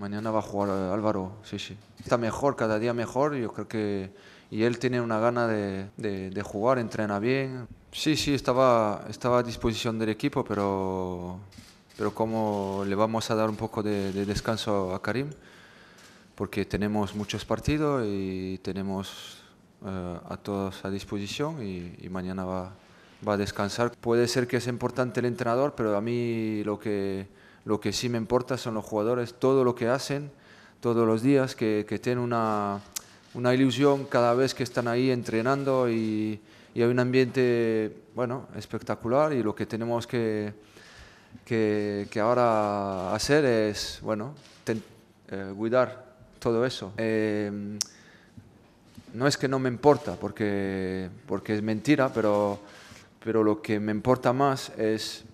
Mañana va a jugar eh, Álvaro, sí, sí. Está mejor, cada día mejor, yo creo que... Y él tiene una gana de, jugar, entrena bien. Sí, sí, estaba, estaba a disposición del equipo, pero, pero como le vamos a dar un poco de, descanso a Karim, porque tenemos muchos partidos y tenemos eh, a todos a disposición y, mañana va, va a descansar. Puede ser que es importante el entrenador, pero a mí lo que lo que sí me importa son los jugadores, todo lo que hacen todos los días, que, tienen una, una, ilusión cada vez que están ahí entrenando y, hay un ambiente bueno, espectacular y lo que tenemos que, que, ahora hacer es bueno, eh, cuidar todo eso. Em, no es que no me importa, porque, porque es mentira, pero, pero lo que me importa más es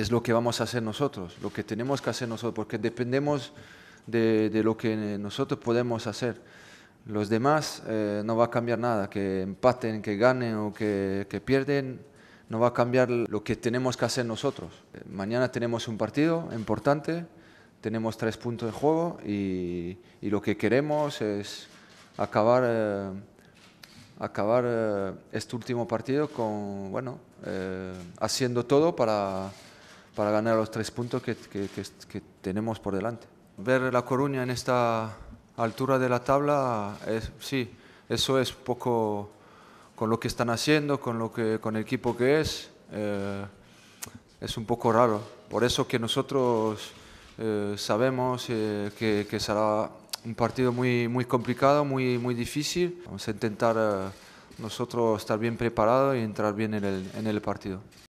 es lo que vamos a hacer nosotros, lo que tenemos que hacer nosotros, porque dependemos de, lo que nosotros podemos hacer. Los demás eh, no va a cambiar nada, que empaten, que ganen o que, que pierden, no va a cambiar lo que tenemos que hacer nosotros. Mañana tenemos un partido importante, tenemos tres puntos de juego y, lo que queremos es acabar, eh, acabar eh, este último partido con, bueno, haciendo todo para, para ganar los tres puntos que, tenemos por delante. Ver La Coruña en esta altura de la tabla, es, sí, eso es poco con lo que están haciendo, con, lo que, con el equipo que es, eh, es un poco raro. Por eso que nosotros eh, sabemos eh, que, será un partido muy, muy complicado, muy, muy difícil. Vamos a intentar nosotros estar bien preparados y entrar bien en el partido.